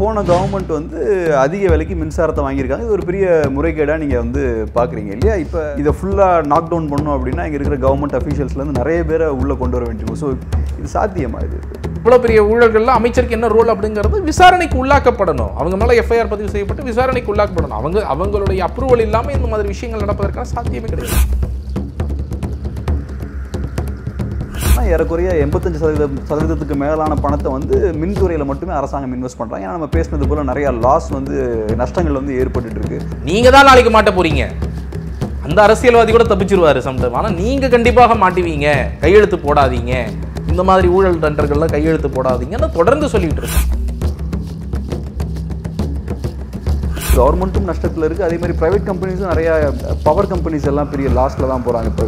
போன கவர்மெண்ட் வந்து அதிக விலைக்கு மின்சாரத்தை வாங்கியிருக்காங்க இது ஒரு பெரிய முறைகேடாக நீங்கள் வந்து பார்க்குறீங்க இல்லையா இப்போ இதை ஃபுல்லாக நாக் டவுன் பண்ணும் அப்படின்னா இங்கே இருக்கிற கவர்மெண்ட் அஃபீஷியல்ஸ்லேருந்து நிறைய பேரை உள்ளே கொண்டு வர வேண்டியிருக்கும் ஸோ இது சாத்தியமாக இது இவ்வளோ பெரிய ஊழல்களில் அமைச்சருக்கு என்ன ரோல் அப்படிங்கிறது விசாரணைக்கு உள்ளாக்கப்படணும் அவங்க மேலே எஃப்ஐஆர் பதிவு செய்யப்பட்டு விசாரணைக்கு உள்ளாக்கப்படணும் அவங்க அவங்களுடைய அப்ரூவல் இல்லாமல் இந்த மாதிரி விஷயங்கள் நடப்பதற்கான சாத்தியமே கிடையாது ஏறக்குறைய எண்பத்தஞ்சு சதவீத சதவீதத்துக்கு மேலான பணத்தை வந்து மின்துறையில் மட்டுமே அரசாங்கம் இன்வெஸ்ட் பண்ணுறாங்க ஏன்னா நம்ம பேசினது போல் நிறையா லாஸ் வந்து நஷ்டங்கள் வந்து ஏற்பட்டு இருக்கு நீங்கள் தான் நாளைக்கு மாட்ட போகிறீங்க அந்த அரசியல்வாதி கூட தப்பிச்சிருவாரு சம்டம் ஆனால் நீங்கள் கண்டிப்பாக மாட்டுவீங்க கையெழுத்து போடாதீங்க இந்த மாதிரி ஊழல் தண்டர்கள்லாம் கையெழுத்து போடாதீங்கன்னு தொடர்ந்து சொல்லிட்டு இருக்கோம் கவர்மெண்ட்டும் நஷ்டத்தில் இருக்குது அதே மாதிரி ப்ரைவேட் கம்பெனிஸும் நிறையா பவர் கம்பெனிஸ் எல்லாம் பெரிய லாஸில் தான் போகிறாங்க இப்போ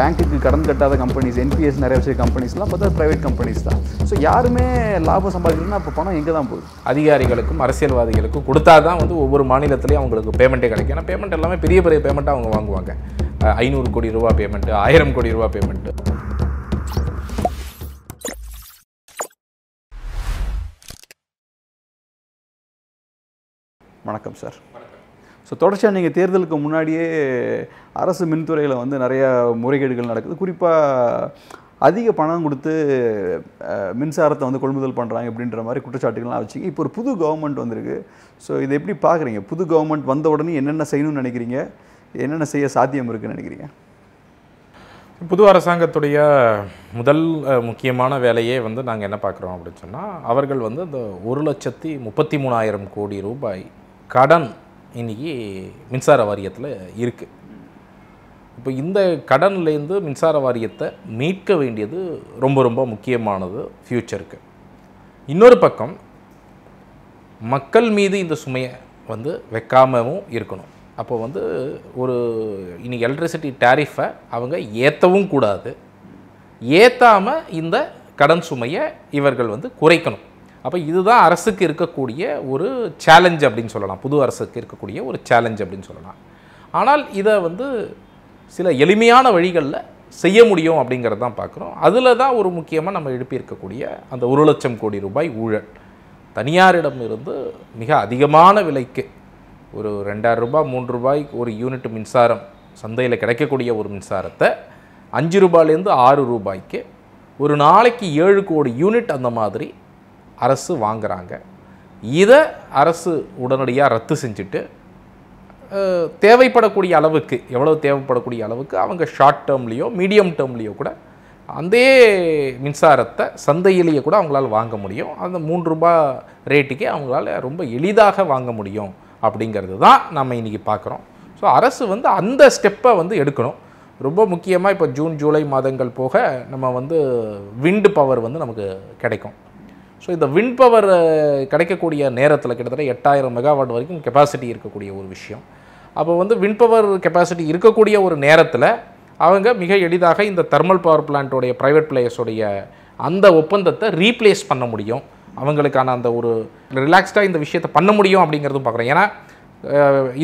பேங்க்குக்கு கடன் கட்டாத கம்பெனிஸ் என்பிஎஸ் நிறைய வச்சு கம்பெனிஸ்லாம் பார்த்தா ப்ரைவேட் கம்பெனிஸ் தான் ஸோ யாருமே லாபம் சம்பாதிக்கணும்னா அப்போ பணம் எங்கே தான் போகுது அதிகாரிகளுக்கும் அரசியல்வாதிகளுக்கும் கொடுத்தா தான் வந்து ஒவ்வொரு மாநிலத்துலேயும் அவங்களுக்கு பேமெண்ட்டே கிடைக்கும் ஏன்னா பேமெண்ட் எல்லாமே பெரிய பெரிய பேமெண்ட்டாக அவங்க வாங்குவாங்க ஐநூறு கோடி ரூபா பேமெண்ட்டு ஆயிரம் கோடி ரூபா பேமெண்ட்டு வணக்கம் சார் ஸோ தொடர்ச்சியாக நீங்கள் தேர்தலுக்கு முன்னாடியே அரசு மின்துறையில் வந்து நிறையா முறைகேடுகள் நடக்குது குறிப்பாக அதிக பணம் கொடுத்து மின்சாரத்தை வந்து கொள்முதல் பண்ணுறாங்க அப்படின்ற மாதிரி குற்றச்சாட்டுகள்லாம் வச்சு இப்போ ஒரு புது கவர்மெண்ட் வந்திருக்கு ஸோ இதை எப்படி பார்க்குறீங்க புது கவர்மெண்ட் வந்த உடனே என்னென்ன செய்யணும்னு நினைக்கிறீங்க என்னென்ன செய்ய சாத்தியம் இருக்குன்னு நினைக்கிறீங்க புது அரசாங்கத்துடைய முதல் முக்கியமான வேலையே வந்து நாங்கள் என்ன பார்க்குறோம் அப்படின்னு சொன்னால் அவர்கள் வந்து இந்த ஒரு லட்சத்தி முப்பத்தி மூணாயிரம் கோடி ரூபாய் கடன் இன்றைக்கி மின்சார வாரியத்தில் இருக்குது இப்போ இந்த கடன்லேருந்து மின்சார வாரியத்தை மீட்க வேண்டியது ரொம்ப ரொம்ப முக்கியமானது ஃப்யூச்சருக்கு இன்னொரு பக்கம் மக்கள் மீது இந்த சுமையை வந்து வைக்காமவும் இருக்கணும் அப்போ வந்து ஒரு இன்றைக்கி எலக்ட்ரிசிட்டி டேரிஃபை அவங்க ஏற்றவும் கூடாது ஏற்றாமல் இந்த கடன் சுமையை இவர்கள் வந்து குறைக்கணும் அப்போ இதுதான் அரசுக்கு இருக்கக்கூடிய ஒரு சேலஞ்ச் அப்படின்னு சொல்லலாம் புது அரசுக்கு இருக்கக்கூடிய ஒரு சேலஞ்ச் அப்படின்னு சொல்லலாம் ஆனால் இதை வந்து சில எளிமையான வழிகளில் செய்ய முடியும் அப்படிங்கிறது தான் பார்க்குறோம் அதில் தான் ஒரு முக்கியமாக நம்ம எழுப்பியிருக்கக்கூடிய அந்த ஒரு லட்சம் கோடி ரூபாய் ஊழல் தனியாரிடம் இருந்து மிக அதிகமான விலைக்கு ஒரு ரெண்டாயிரம் ரூபாய் மூன்று ரூபாய் ஒரு யூனிட் மின்சாரம் சந்தையில் கிடைக்கக்கூடிய ஒரு மின்சாரத்தை அஞ்சு ரூபாயிலேருந்து ஆறு ரூபாய்க்கு ஒரு நாளைக்கு ஏழு கோடி யூனிட் அந்த மாதிரி அரசு வாங்குகிறாங்க இதை அரசு உடனடியாக ரத்து செஞ்சுட்டு தேவைப்படக்கூடிய அளவுக்கு எவ்வளோ தேவைப்படக்கூடிய அளவுக்கு அவங்க ஷார்ட் டேர்ம்லேயோ மீடியம் டேர்ம்லேயோ கூட அந்த மின்சாரத்தை சந்தையிலேயே கூட அவங்களால் வாங்க முடியும் அந்த மூன்று ரூபா ரேட்டுக்கே அவங்களால் ரொம்ப எளிதாக வாங்க முடியும் அப்படிங்கிறது தான் நம்ம இன்றைக்கி பார்க்குறோம் ஸோ அரசு வந்து அந்த ஸ்டெப்பை வந்து எடுக்கணும் ரொம்ப முக்கியமாக இப்போ ஜூன் ஜூலை மாதங்கள் போக நம்ம வந்து விண்டு பவர் வந்து நமக்கு கிடைக்கும் ஸோ இந்த வின் பவர் கிடைக்கக்கூடிய நேரத்தில் கிட்டத்தட்ட எட்டாயிரம் மெகாவாட் வரைக்கும் கெப்பாசிட்டி இருக்கக்கூடிய ஒரு விஷயம் அப்போ வந்து வின் பவர் கெப்பாசிட்டி இருக்கக்கூடிய ஒரு நேரத்தில் அவங்க மிக எளிதாக இந்த தெர்மல் பவர் பிளான்ட்டுடைய ப்ரைவேட் பிளேயர்ஸோடைய அந்த ஒப்பந்தத்தை ரீப்ளேஸ் பண்ண முடியும் அவங்களுக்கான அந்த ஒரு ரிலாக்ஸ்டாக இந்த விஷயத்தை பண்ண முடியும் அப்படிங்கிறதும் பார்க்குறேன் ஏன்னா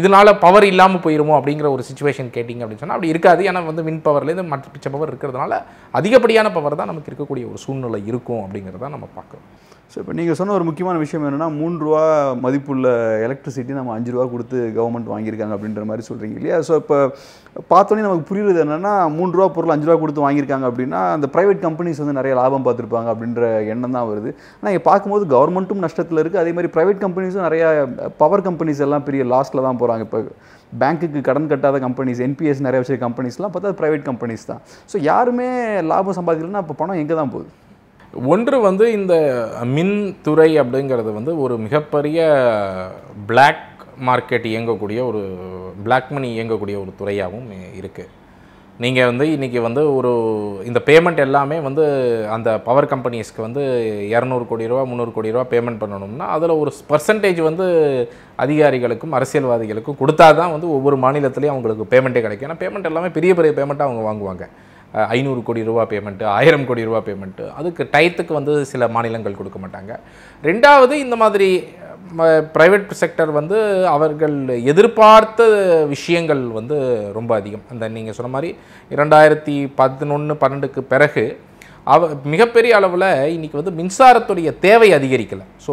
இதனால் பவர் இல்லாமல் போயிருமோ அப்படிங்கிற ஒரு சுச்சுவேஷன் கேட்டிங்க அப்படின்னு சொன்னால் அப்படி இருக்காது ஏன்னா வந்து வின் பவர்லேருந்து மற்ற பிச்சை பவர் இருக்கிறதுனால அதிகப்படியான பவர் தான் நமக்கு இருக்கக்கூடிய ஒரு சூழ்நிலை இருக்கும் அப்படிங்கிறத நம்ம பார்க்குறோம் ஸோ இப்போ நீங்கள் சொன்ன ஒரு முக்கியமான விஷயம் என்னென்னா மூன்று ரூபா மதிப்புள்ள எலக்ட்ரிசிட்டி நம்ம அஞ்சு ரூபா கொடுத்து கவர்மெண்ட் வாங்கியிருக்காங்க அப்படின்ற மாதிரி சொல்கிறீங்க இல்லையா ஸோ இப்போ பார்த்தோன்னே நமக்கு புரியுறது என்னென்னா மூணு ரூபா பொருள் அஞ்சு ரூபா கொடுத்து வாங்கியிருக்காங்க அப்படின்னா அந்த ப்ரைவேட் கம்பெனிஸ் வந்து நிறைய லாபம் பார்த்துருப்பாங்க அப்படின்ற எண்ணம் தான் வருது ஆனால் இங்கே பார்க்கும்போது கவர்மெண்ட்டும் நஷ்டத்தில் இருக்குது அதே மாதிரி ப்ரைவேட் கம்பெனிஸும் நிறையா பவர் கம்பெனிஸ் எல்லாம் பெரிய லாஸ்ட்டில் தான் போகிறாங்க இப்போ பேங்க்குக்கு கடன் கட்டாத கம்பெனிஸ் என்பிஎஸ் நிறைய வச்சிருக்க கம்பெனிஸ்லாம் பார்த்தா அது ப்ரைவேட் கம்பெனிஸ் தான் ஸோ யாருமே லாபம் சம்பாதிக்கலன்னா அப்போ பணம் எங்கே தான் போகுது ஒன்று வந்து இந்த மின்துறை அப்படிங்கிறது வந்து ஒரு மிகப்பெரிய பிளாக் மார்க்கெட் இயங்கக்கூடிய ஒரு பிளாக் மணி இயங்கக்கூடிய ஒரு துறையாகவும் இருக்குது நீங்கள் வந்து இன்றைக்கி வந்து ஒரு இந்த பேமெண்ட் எல்லாமே வந்து அந்த பவர் கம்பெனிஸ்க்கு வந்து இரநூறு கோடி ரூபா முந்நூறு கோடி ரூபா பேமெண்ட் பண்ணணும்னா அதில் ஒரு பர்சன்டேஜ் வந்து அதிகாரிகளுக்கும் அரசியல்வாதிகளுக்கும் கொடுத்தா தான் வந்து ஒவ்வொரு மாநிலத்துலேயும் அவங்களுக்கு பேமெண்ட்டே கிடைக்கும் ஏன்னா பேமெண்ட் எல்லாமே பெரிய பெரிய பேமெண்ட்டாக அவங்க வாங்குவாங்க ஐநூறு கோடி ரூபா பேமெண்ட்டு ஆயிரம் கோடி ரூபா பேமெண்ட்டு அதுக்கு டயத்துக்கு வந்து சில மாநிலங்கள் கொடுக்க மாட்டாங்க ரெண்டாவது இந்த மாதிரி ப்ரைவேட் செக்டர் வந்து அவர்கள் எதிர்பார்த்த விஷயங்கள் வந்து ரொம்ப அதிகம் அந்த நீங்கள் சொன்ன மாதிரி இரண்டாயிரத்தி பதினொன்று பன்னெண்டுக்கு பிறகு அவ மிகப்பெரிய அளவில் இன்றைக்கி வந்து மின்சாரத்துடைய தேவை அதிகரிக்கலை ஸோ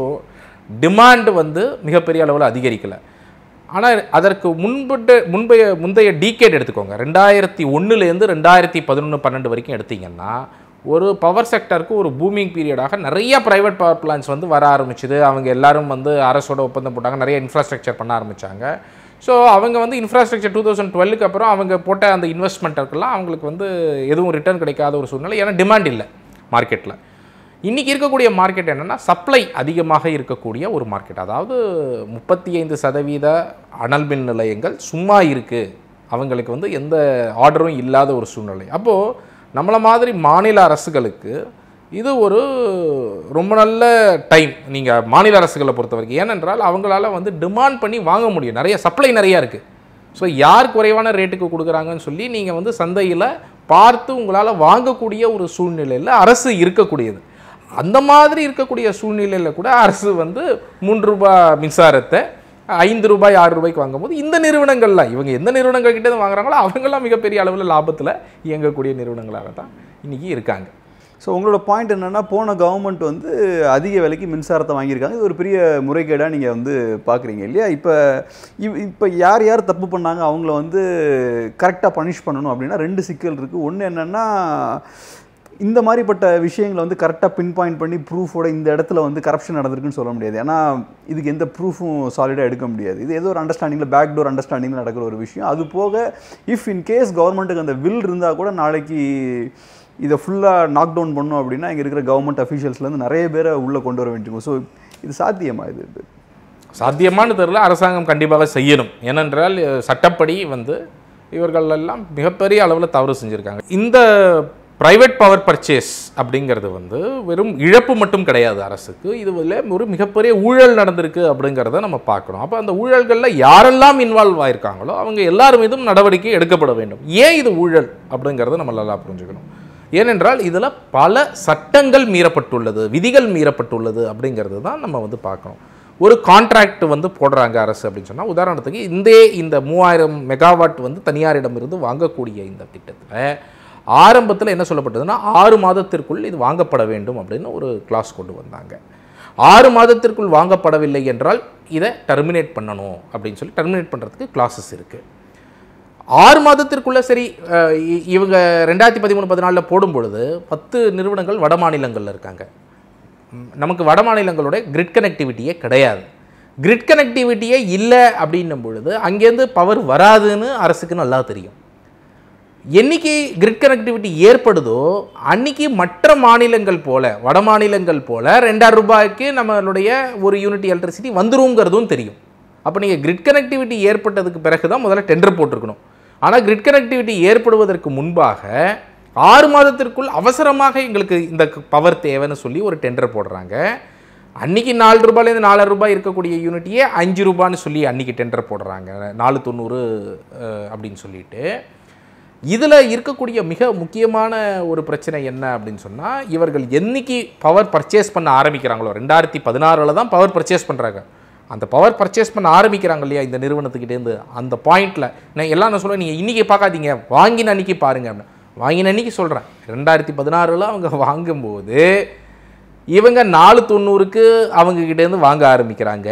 டிமாண்டு வந்து மிகப்பெரிய அளவில் அதிகரிக்கலை ஆனால் அதற்கு முன்பு முன்பைய முந்தைய டிகேட் எடுத்துக்கோங்க ரெண்டாயிரத்தி ஒன்றுலேருந்து ரெண்டாயிரத்தி பதினொன்று பன்னெண்டு வரைக்கும் எடுத்திங்கன்னா ஒரு பவர் செக்டருக்கு ஒரு பூமிங் பீரியடாக நிறைய ப்ரைவேட் பவர் பிளான்ஸ் வந்து வர ஆரம்பிச்சுது அவங்க எல்லாரும் வந்து அரசோட ஒப்பந்தம் போட்டாங்க நிறைய இன்ஃப்ராஸ்ட்ரக்சர் பண்ண ஆரம்பித்தாங்க ஸோ அவங்க வந்து இன்ஃப்ராஸ்ட்ரக்சர் டூ தௌசண்ட் டுவெல்லுக்கு அப்புறம் அவங்க போட்ட அந்த இன்வெஸ்ட்மெண்ட்டுக்கெல்லாம் அவங்களுக்கு வந்து எதுவும் ரிட்டர்ன் கிடைக்காத ஒரு சூழ்நிலை ஏன்னா டிமாண்ட் இல்லை மார்க்கெட்டில் இன்றைக்கி இருக்கக்கூடிய மார்க்கெட் என்னென்னா சப்ளை அதிகமாக இருக்கக்கூடிய ஒரு மார்க்கெட் அதாவது முப்பத்தி ஐந்து சதவீத அனல் மின் நிலையங்கள் சும்மா இருக்குது அவங்களுக்கு வந்து எந்த ஆர்டரும் இல்லாத ஒரு சூழ்நிலை அப்போது நம்மளை மாதிரி மாநில அரசுகளுக்கு இது ஒரு ரொம்ப நல்ல டைம் நீங்கள் மாநில அரசுகளை பொறுத்த வரைக்கும் ஏனென்றால் அவங்களால வந்து டிமாண்ட் பண்ணி வாங்க முடியும் நிறைய சப்ளை நிறையா இருக்குது ஸோ யார் குறைவான ரேட்டுக்கு கொடுக்குறாங்கன்னு சொல்லி நீங்கள் வந்து சந்தையில் பார்த்து உங்களால் வாங்கக்கூடிய ஒரு சூழ்நிலையில் அரசு இருக்கக்கூடியது அந்த மாதிரி இருக்கக்கூடிய சூழ்நிலையில் கூட அரசு வந்து மூன்று ரூபாய் மின்சாரத்தை ஐந்து ரூபாய் ஆறு ரூபாய்க்கு வாங்கும்போது இந்த நிறுவனங்கள்லாம் இவங்க எந்த நிறுவனங்கள் கிட்டே வாங்குறாங்களோ அவங்களாம் மிகப்பெரிய அளவில் லாபத்தில் இயங்கக்கூடிய நிறுவனங்களாக தான் இன்றைக்கி இருக்காங்க ஸோ உங்களோட பாயிண்ட் என்னென்னா போன கவர்மெண்ட் வந்து அதிக விலைக்கு மின்சாரத்தை வாங்கியிருக்காங்க இது ஒரு பெரிய முறைகேடாக நீங்கள் வந்து பார்க்குறீங்க இல்லையா இப்போ இவ் இப்போ யார் யார் தப்பு பண்ணாங்க அவங்கள வந்து கரெக்டாக பனிஷ் பண்ணணும் அப்படின்னா ரெண்டு சிக்கல் இருக்குது ஒன்று என்னென்னா இந்த மாதிரிப்பட்ட விஷயங்களை வந்து கரெக்டாக பின் பாயிண்ட் பண்ணி ப்ரூஃபோட இந்த இடத்துல வந்து கரப்ஷன் நடந்திருக்குன்னு சொல்ல முடியாது ஏன்னா இதுக்கு எந்த ப்ரூஃபும் சாலிடாக எடுக்க முடியாது இது ஏதோ ஒரு அண்டர்ஸ்டாண்டிங்கில் பேக் டோர் அண்டர்ஸ்டாண்டிங்கில் நடக்கிற ஒரு விஷயம் அது போக இஃப் இன் கேஸ் கவர்மெண்ட்டுக்கு அந்த வில் இருந்தால் கூட நாளைக்கு இதை ஃபுல்லாக நாக் டவுன் பண்ணோம் அப்படின்னா இங்கே இருக்கிற கவர்மெண்ட் அஃபீஷியல்ஸ்லேருந்து நிறைய பேரை உள்ளே கொண்டு வர வேண்டியிருக்கும் ஸோ இது சாத்தியமா இது சாத்தியமானு தெரில அரசாங்கம் கண்டிப்பாக செய்யணும் ஏனென்றால் சட்டப்படி வந்து இவர்கள் எல்லாம் மிகப்பெரிய அளவில் தவறு செஞ்சுருக்காங்க இந்த ப்ரைவேட் பவர் பர்ச்சேஸ் அப்படிங்கிறது வந்து வெறும் இழப்பு மட்டும் கிடையாது அரசுக்கு இதுவில் ஒரு மிகப்பெரிய ஊழல் நடந்திருக்கு அப்படிங்கிறத நம்ம பார்க்கணும் அப்போ அந்த ஊழல்களில் யாரெல்லாம் இன்வால்வ் ஆயிருக்காங்களோ அவங்க எல்லார் மீதும் நடவடிக்கை எடுக்கப்பட வேண்டும் ஏன் இது ஊழல் அப்படிங்கிறத நம்ம நல்லா புரிஞ்சுக்கணும் ஏனென்றால் இதில் பல சட்டங்கள் மீறப்பட்டுள்ளது விதிகள் மீறப்பட்டுள்ளது அப்படிங்கிறது தான் நம்ம வந்து பார்க்கணும் ஒரு கான்ட்ராக்ட் வந்து போடுறாங்க அரசு அப்படின்னு சொன்னால் உதாரணத்துக்கு இந்த இந்த மூவாயிரம் மெகாவாட் வந்து தனியாரிடம் இருந்து வாங்கக்கூடிய இந்த திட்டத்தை ஆரம்பத்தில் என்ன சொல்லப்பட்டதுன்னா ஆறு மாதத்திற்குள் இது வாங்கப்பட வேண்டும் அப்படின்னு ஒரு கிளாஸ் கொண்டு வந்தாங்க ஆறு மாதத்திற்குள் வாங்கப்படவில்லை என்றால் இதை டெர்மினேட் பண்ணணும் அப்படின்னு சொல்லி டெர்மினேட் பண்ணுறதுக்கு கிளாஸஸ் இருக்குது ஆறு மாதத்திற்குள்ளே சரி இவங்க ரெண்டாயிரத்தி பதிமூணு பதினாலில் போடும் பொழுது பத்து நிறுவனங்கள் வட மாநிலங்களில் இருக்காங்க நமக்கு வட மாநிலங்களுடைய கிரிட் கனெக்டிவிட்டியே கிடையாது கிரிட் கனெக்டிவிட்டியே இல்லை அப்படின்னும் பொழுது அங்கேருந்து பவர் வராதுன்னு அரசுக்கு நல்லா தெரியும் என்னைக்கு கிரிட் கனெக்டிவிட்டி ஏற்படுதோ அன்னைக்கு மற்ற மாநிலங்கள் போல் வட மாநிலங்கள் போல் ரெண்டாயிரம் ரூபாய்க்கு நம்மளுடைய ஒரு யூனிட் எலக்ட்ரிசிட்டி வந்துருங்கிறதும் தெரியும் அப்போ நீங்கள் கிரிட் கனெக்டிவிட்டி ஏற்பட்டதுக்கு பிறகு தான் முதல்ல டெண்டர் போட்டிருக்கணும் ஆனால் கிரிட் கனெக்டிவிட்டி ஏற்படுவதற்கு முன்பாக ஆறு மாதத்திற்குள் அவசரமாக எங்களுக்கு இந்த பவர் தேவைன்னு சொல்லி ஒரு டெண்டர் போடுறாங்க அன்றைக்கி நாலு ரூபாயிலேருந்து நாலாயிரம் ரூபாய் இருக்கக்கூடிய யூனிட்டியே அஞ்சு ரூபான்னு சொல்லி அன்றைக்கி டெண்டர் போடுறாங்க நாலு தொண்ணூறு அப்படின்னு சொல்லிட்டு இதில் இருக்கக்கூடிய மிக முக்கியமான ஒரு பிரச்சனை என்ன அப்படின்னு சொன்னால் இவர்கள் என்றைக்கு பவர் பர்ச்சேஸ் பண்ண ஆரம்பிக்கிறாங்களோ ரெண்டாயிரத்தி பதினாறில் தான் பவர் பர்ச்சேஸ் பண்ணுறாங்க அந்த பவர் பர்ச்சேஸ் பண்ண ஆரம்பிக்கிறாங்க இல்லையா இந்த நிறுவனத்துக்கிட்டேருந்து அந்த பாயிண்டில் நான் எல்லாம் நான் சொல்கிறேன் நீங்கள் இன்றைக்கி பார்க்காதீங்க வாங்கின அன்றைக்கி பாருங்க வாங்கின அன்றைக்கி சொல்கிறேன் ரெண்டாயிரத்தி பதினாறில் அவங்க வாங்கும்போது இவங்க நாலு தொண்ணூறுக்கு அவங்கக்கிட்டேருந்து வாங்க ஆரம்பிக்கிறாங்க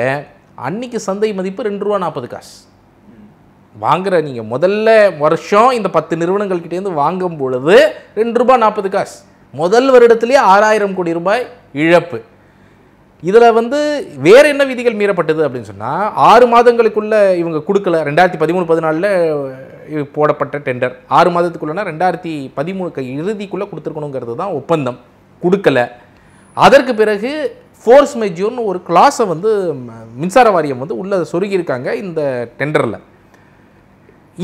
அன்னைக்கு சந்தை மதிப்பு ரெண்டு ரூபா நாற்பது காசு வாங்குகிற நீங்கள் முதல்ல வருஷம் இந்த பத்து நிறுவனங்கள்கிட்டேருந்து வாங்கும் பொழுது ரெண்டு ரூபாய் நாற்பது காசு முதல் வருடத்துலேயே ஆறாயிரம் கோடி ரூபாய் இழப்பு இதில் வந்து வேறு என்ன விதிகள் மீறப்பட்டது அப்படின்னு சொன்னால் ஆறு மாதங்களுக்குள்ளே இவங்க கொடுக்கல ரெண்டாயிரத்தி பதிமூணு பதினாலில் போடப்பட்ட டெண்டர் ஆறு மாதத்துக்குள்ளேனா ரெண்டாயிரத்தி பதிமூணுக்கு இறுதிக்குள்ளே கொடுத்துருக்கணுங்கிறது தான் ஒப்பந்தம் கொடுக்கல அதற்கு பிறகு ஃபோர்ஸ் மெஜூர்னு ஒரு கிளாஸை வந்து மின்சார வாரியம் வந்து உள்ளே சொருகியிருக்காங்க இந்த டெண்டரில்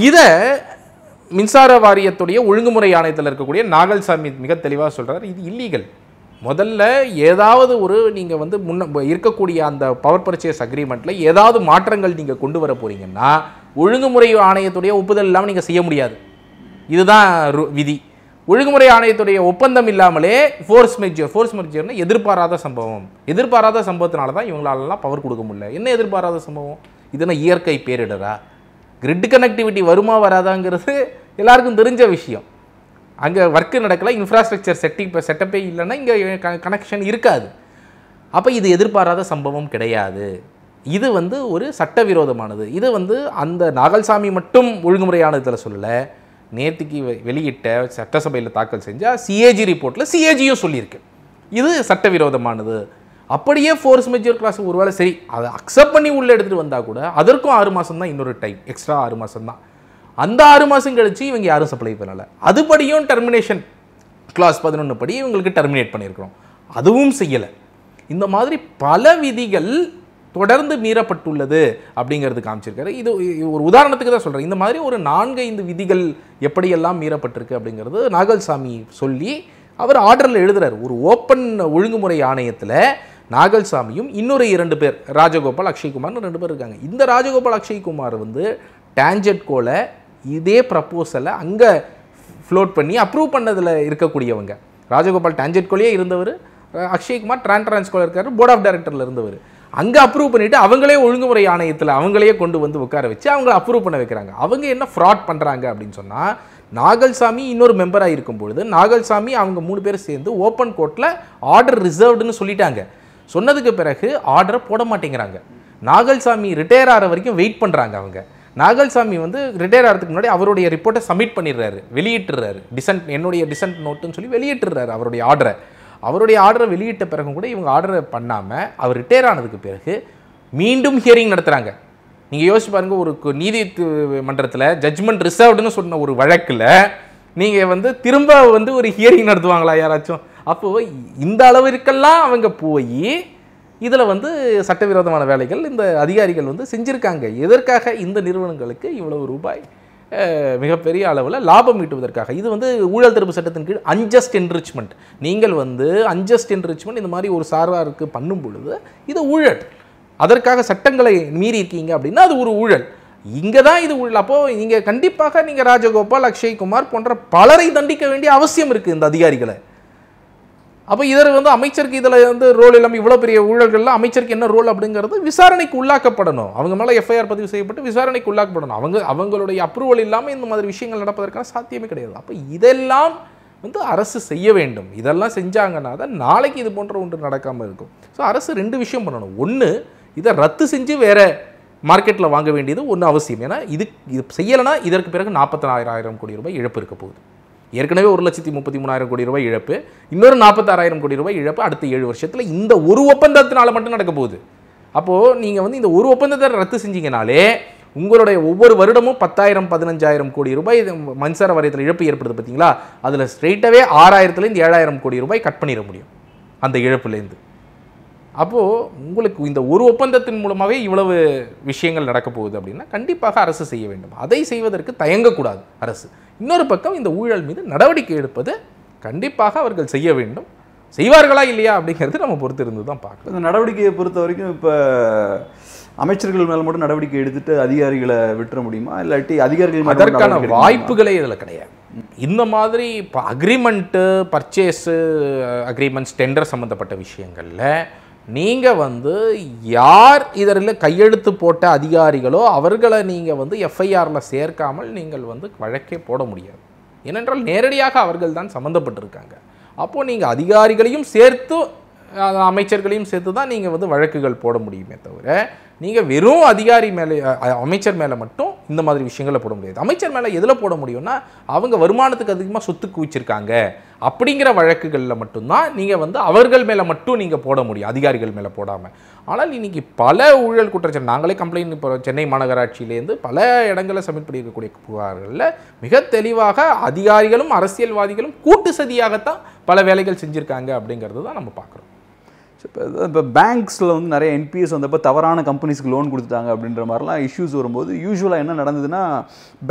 இதை மின்சார வாரியத்துடைய ஒழுங்குமுறை ஆணையத்தில் இருக்கக்கூடிய நாகல்சாமி மிக தெளிவாக சொல்கிறார் இது இல்லீகல் முதல்ல ஏதாவது ஒரு நீங்கள் வந்து முன்ன இருக்கக்கூடிய அந்த பவர் பர்ச்சேஸ் அக்ரிமெண்ட்டில் ஏதாவது மாற்றங்கள் நீங்கள் கொண்டு வர போகிறீங்கன்னா ஒழுங்குமுறை ஆணையத்துடைய ஒப்புதல் இல்லாமல் நீங்கள் செய்ய முடியாது இதுதான் விதி ஒழுங்குமுறை ஆணையத்துடைய ஒப்பந்தம் இல்லாமலே ஃபோர்ஸ் மெஜர் ஃபோர்ஸ் மெஜர்னு எதிர்பாராத சம்பவம் எதிர்பாராத சம்பவத்தினால தான் இவங்களாலலாம் பவர் கொடுக்க முடியல என்ன எதிர்பாராத சம்பவம் இதுனா இயற்கை பேரிடரா கிரிட் கனெக்டிவிட்டி வருமா வராதாங்கிறது எல்லாருக்கும் தெரிஞ்ச விஷயம் அங்கே ஒர்க்கு நடக்கலை இன்ஃப்ராஸ்ட்ரக்சர் செட்டிங் செட்டப்பே இல்லைன்னா இங்கே கனெக்ஷன் இருக்காது அப்போ இது எதிர்பாராத சம்பவம் கிடையாது இது வந்து ஒரு சட்டவிரோதமானது இது வந்து அந்த நாகல்சாமி மட்டும் ஒழுங்குமுறையானதில் சொல்லலை நேற்றுக்கு வெளியிட்ட சட்டசபையில் தாக்கல் செஞ்சால் சிஏஜி ரிப்போர்ட்டில் சிஏஜியும் சொல்லியிருக்கு இது சட்டவிரோதமானது அப்படியே ஃபோர்ஸ் மெஜர் கிளாஸ் ஒரு வேளை சரி அதை அக்செப்ட் பண்ணி உள்ளே எடுத்துகிட்டு வந்தால் கூட அதற்கும் ஆறு மாதம் தான் இன்னொரு டைம் எக்ஸ்ட்ரா ஆறு மாதம் தான் அந்த ஆறு மாதம் கழித்து இவங்க யாரும் சப்ளை பண்ணலை அதுபடியும் டெர்மினேஷன் கிளாஸ் பதினொன்று படி இவங்களுக்கு டெர்மினேட் பண்ணியிருக்கிறோம் அதுவும் செய்யலை இந்த மாதிரி பல விதிகள் தொடர்ந்து மீறப்பட்டுள்ளது அப்படிங்கிறது காமிச்சிருக்காரு இது ஒரு உதாரணத்துக்கு தான் சொல்கிறேன் இந்த மாதிரி ஒரு நான்கு ஐந்து விதிகள் எப்படியெல்லாம் மீறப்பட்டிருக்கு அப்படிங்கிறது நாகல்சாமி சொல்லி அவர் ஆர்டரில் எழுதுகிறார் ஒரு ஓப்பன் ஒழுங்குமுறை ஆணையத்தில் நாகல்சாமியும் இன்னொரு இரண்டு பேர் ராஜகோபால் அக்ஷய்குமார்னு ரெண்டு பேர் இருக்காங்க இந்த ராஜகோபால் அக்ஷய்குமார் வந்து கோல இதே ப்ரப்போசலை அங்கே ஃப்ளோட் பண்ணி அப்ரூவ் பண்ணதில் இருக்கக்கூடியவங்க ராஜகோபால் கோலையே இருந்தவர் அக்ஷய்குமார் ட்ரான் டிரான்ஸ்கோல இருக்கார் போர்ட் ஆஃப் டைரக்டரில் இருந்தவர் அங்கே அப்ரூவ் பண்ணிவிட்டு அவங்களே ஒழுங்குமுறை ஆணையத்தில் அவங்களே கொண்டு வந்து உட்கார வச்சு அவங்கள அப்ரூவ் பண்ண வைக்கிறாங்க அவங்க என்ன ஃப்ராட் பண்ணுறாங்க அப்படின்னு சொன்னால் நாகல்சாமி இன்னொரு மெம்பராக இருக்கும் பொழுது நாகல்சாமி அவங்க மூணு பேர் சேர்ந்து ஓப்பன் கோர்ட்டில் ஆர்டர் ரிசர்வ்டுன்னு சொல்லிட்டாங்க சொன்னதுக்கு பிறகு ஆர்டரை போட மாட்டேங்கிறாங்க நாகல்சாமி ரிட்டையர் ஆகிற வரைக்கும் வெயிட் பண்ணுறாங்க அவங்க நாகல்சாமி வந்து ரிட்டையர் ஆகிறதுக்கு முன்னாடி அவருடைய ரிப்போர்ட்டை சப்மிட் பண்ணிடுறாரு வெளியிட்டுறாரு டிசன்ட் என்னுடைய டிசன்ட் நோட்டுன்னு சொல்லி வெளியிட்டுறாரு அவருடைய ஆர்டரை அவருடைய ஆர்டரை வெளியிட்ட பிறகு கூட இவங்க ஆர்டரை பண்ணாமல் அவர் ரிட்டையர் ஆனதுக்கு பிறகு மீண்டும் ஹியரிங் நடத்துகிறாங்க நீங்கள் யோசிச்சு பாருங்கள் ஒரு நீதி மன்றத்தில் ஜட்ஜ்மெண்ட் ரிசர்வ்டுன்னு சொன்ன ஒரு வழக்கில் நீங்கள் வந்து திரும்ப வந்து ஒரு ஹியரிங் நடத்துவாங்களா யாராச்சும் அப்போது இந்த அளவிற்கெல்லாம் அவங்க போய் இதில் வந்து சட்டவிரோதமான வேலைகள் இந்த அதிகாரிகள் வந்து செஞ்சுருக்காங்க எதற்காக இந்த நிறுவனங்களுக்கு இவ்வளவு ரூபாய் மிகப்பெரிய அளவில் லாபம் ஈட்டுவதற்காக இது வந்து ஊழல் தடுப்பு சட்டத்தின் கீழ் அன்ஜஸ்ட் என்ரிச்மெண்ட் நீங்கள் வந்து அன்ஜஸ்ட் என்ரிச்மெண்ட் இந்த மாதிரி ஒரு சார்வாருக்கு பண்ணும் பொழுது இது ஊழல் அதற்காக சட்டங்களை மீறி இருக்கீங்க அப்படின்னா அது ஒரு ஊழல் இங்கே தான் இது உள்ள அப்போது நீங்கள் கண்டிப்பாக நீங்கள் ராஜகோபால் அக்ஷய்குமார் போன்ற பலரை தண்டிக்க வேண்டிய அவசியம் இருக்குது இந்த அதிகாரிகளை அப்போ இதில் வந்து அமைச்சருக்கு இதில் வந்து ரோல் இல்லாமல் இவ்வளோ பெரிய ஊழல்களில் அமைச்சருக்கு என்ன ரோல் அப்படிங்கிறது விசாரணைக்கு உள்ளாக்கப்படணும் அவங்க மேலே எஃப்ஐஆர் பதிவு செய்யப்பட்டு விசாரணைக்கு உள்ளாக்கப்படணும் அவங்க அவங்களுடைய அப்ரூவல் இல்லாமல் இந்த மாதிரி விஷயங்கள் நடப்பதற்கான சாத்தியமே கிடையாது அப்போ இதெல்லாம் வந்து அரசு செய்ய வேண்டும் இதெல்லாம் செஞ்சாங்கன்னா தான் நாளைக்கு இது போன்ற ஒன்று நடக்காமல் இருக்கும் ஸோ அரசு ரெண்டு விஷயம் பண்ணணும் ஒன்று இதை ரத்து செஞ்சு வேறு மார்க்கெட்டில் வாங்க வேண்டியது ஒன்று அவசியம் ஏன்னா இது இது செய்யலைன்னா இதற்கு பிறகு நாற்பத்தி நாலாயிரம் கோடி ரூபாய் இழப்பு இருக்க போகுது ஏற்கனவே ஒரு லட்சத்தி முப்பத்தி மூணாயிரம் கோடி ரூபாய் இழப்பு இன்னொரு நாற்பத்தாறாயிரம் கோடி ரூபாய் இழப்பு அடுத்த ஏழு வருஷத்தில் இந்த ஒரு ஒப்பந்தத்தினால மட்டும் நடக்க போகுது அப்போது நீங்கள் வந்து இந்த ஒரு ஒப்பந்தத்தை ரத்து செஞ்சீங்கனாலே உங்களுடைய ஒவ்வொரு வருடமும் பத்தாயிரம் பதினஞ்சாயிரம் கோடி ரூபாய் மின்சார வாரியத்தில் இழப்பு ஏற்படுது பார்த்தீங்களா அதில் ஸ்ட்ரெயிட்டாகவே ஆறாயிரத்துலேருந்து ஏழாயிரம் கோடி ரூபாய் கட் பண்ணிட முடியும் அந்த இழப்புலேருந்து அப்போது உங்களுக்கு இந்த ஒரு ஒப்பந்தத்தின் மூலமாகவே இவ்வளவு விஷயங்கள் நடக்க போகுது அப்படின்னா கண்டிப்பாக அரசு செய்ய வேண்டும் அதை செய்வதற்கு தயங்கக்கூடாது அரசு இன்னொரு பக்கம் இந்த ஊழல் மீது நடவடிக்கை எடுப்பது கண்டிப்பாக அவர்கள் செய்ய வேண்டும் செய்வார்களா இல்லையா அப்படிங்கிறது நம்ம பொறுத்து இருந்து தான் பார்க்கணும் இந்த நடவடிக்கையை பொறுத்த வரைக்கும் இப்போ அமைச்சர்கள் மேல மட்டும் நடவடிக்கை எடுத்துட்டு அதிகாரிகளை விட்டுற முடியுமா இல்லாட்டி அதிகாரிகள் அதற்கான வாய்ப்புகளே இதில் கிடையாது இந்த மாதிரி இப்போ அக்ரிமெண்ட்டு பர்ச்சேஸு அக்ரிமெண்ட்ஸ் டெண்டர் சம்மந்தப்பட்ட விஷயங்களில் நீங்கள் வந்து யார் இதில் கையெழுத்து போட்ட அதிகாரிகளோ அவர்களை நீங்கள் வந்து எஃப்ஐஆரில் சேர்க்காமல் நீங்கள் வந்து வழக்கே போட முடியாது ஏனென்றால் நேரடியாக அவர்கள் தான் சம்மந்தப்பட்டிருக்காங்க அப்போது நீங்கள் அதிகாரிகளையும் சேர்த்து அமைச்சர்களையும் சேர்த்து தான் நீங்கள் வந்து வழக்குகள் போட முடியுமே தவிர நீங்கள் வெறும் அதிகாரி மேலே அமைச்சர் மேலே மட்டும் இந்த மாதிரி விஷயங்களை போட முடியாது அமைச்சர் மேலே எதில் போட முடியும்னா அவங்க வருமானத்துக்கு அதிகமாக சொத்து குவிச்சிருக்காங்க அப்படிங்கிற வழக்குகளில் மட்டும்தான் நீங்கள் வந்து அவர்கள் மேலே மட்டும் நீங்கள் போட முடியும் அதிகாரிகள் மேலே போடாமல் ஆனால் இன்றைக்கி பல ஊழல் குற்றச்சாட்டு நாங்களே கம்ப்ளைண்ட் இப்போ சென்னை மாநகராட்சியிலேருந்து பல இடங்களில் சப்மிட் பண்ணியிருக்கக்கூடிய புகார்களில் மிக தெளிவாக அதிகாரிகளும் அரசியல்வாதிகளும் கூட்டு சதியாகத்தான் பல வேலைகள் செஞ்சுருக்காங்க அப்படிங்கிறது தான் நம்ம பார்க்குறோம் இப்போ பேங்க்ஸில் வந்து நிறைய என்பிஎஸ் வந்தப்போ தவறான கம்பெனிஸ்க்கு லோன் கொடுத்துட்டாங்க அப்படின்ற மாதிரிலாம் இஷ்யூஸ் வரும்போது யூஸ்வலாக என்ன நடந்ததுன்னா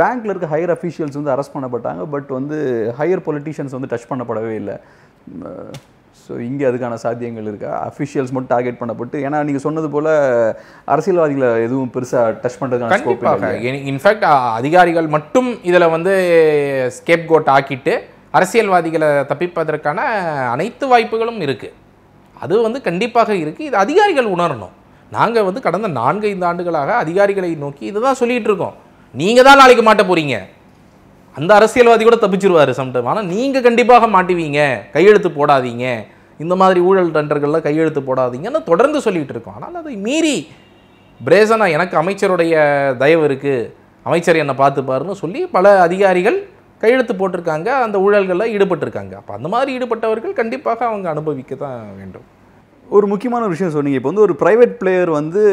பேங்க்கில் இருக்க ஹையர் அஃபீஷியல்ஸ் வந்து அரெஸ்ட் பண்ணப்பட்டாங்க பட் வந்து ஹையர் பொலிட்டிஷியன்ஸ் வந்து டச் பண்ணப்படவே இல்லை ஸோ இங்கே அதுக்கான சாத்தியங்கள் இருக்கா அஃபிஷியல்ஸ் மட்டும் டார்கெட் பண்ணப்பட்டு ஏன்னா நீங்கள் சொன்னது போல் அரசியல்வாதிகளை எதுவும் பெருசாக டச் பண்ணுறதுக்கான இன்ஃபேக்ட் அதிகாரிகள் மட்டும் இதில் வந்து ஸ்கேப் கோட் ஆக்கிட்டு அரசியல்வாதிகளை தப்பிப்பதற்கான அனைத்து வாய்ப்புகளும் இருக்குது அது வந்து கண்டிப்பாக இருக்குது இது அதிகாரிகள் உணரணும் நாங்கள் வந்து கடந்த நான்கு ஐந்து ஆண்டுகளாக அதிகாரிகளை நோக்கி இதை தான் சொல்லிகிட்டு இருக்கோம் நீங்கள் தான் நாளைக்கு மாட்ட போகிறீங்க அந்த அரசியல்வாதி கூட தப்பிச்சிருவார் சம்டைம் ஆனால் நீங்கள் கண்டிப்பாக மாட்டுவீங்க கையெழுத்து போடாதீங்க இந்த மாதிரி ஊழல் டண்டர்களில் கையெழுத்து போடாதீங்கன்னு தொடர்ந்து சொல்லிகிட்டு இருக்கோம் ஆனால் அதை மீறி பிரேசனா எனக்கு அமைச்சருடைய தயவு இருக்குது அமைச்சர் என்னை பார்த்துப்பாருன்னு சொல்லி பல அதிகாரிகள் கையெழுத்து போட்டிருக்காங்க அந்த ஊழல்களில் ஈடுபட்டிருக்காங்க அப்போ அந்த மாதிரி ஈடுபட்டவர்கள் கண்டிப்பாக அவங்க அனுபவிக்க தான் வேண்டும் ஒரு முக்கியமான விஷயம் சொன்னீங்க இப்போ வந்து ஒரு ப்ரைவேட் பிளேயர் வந்து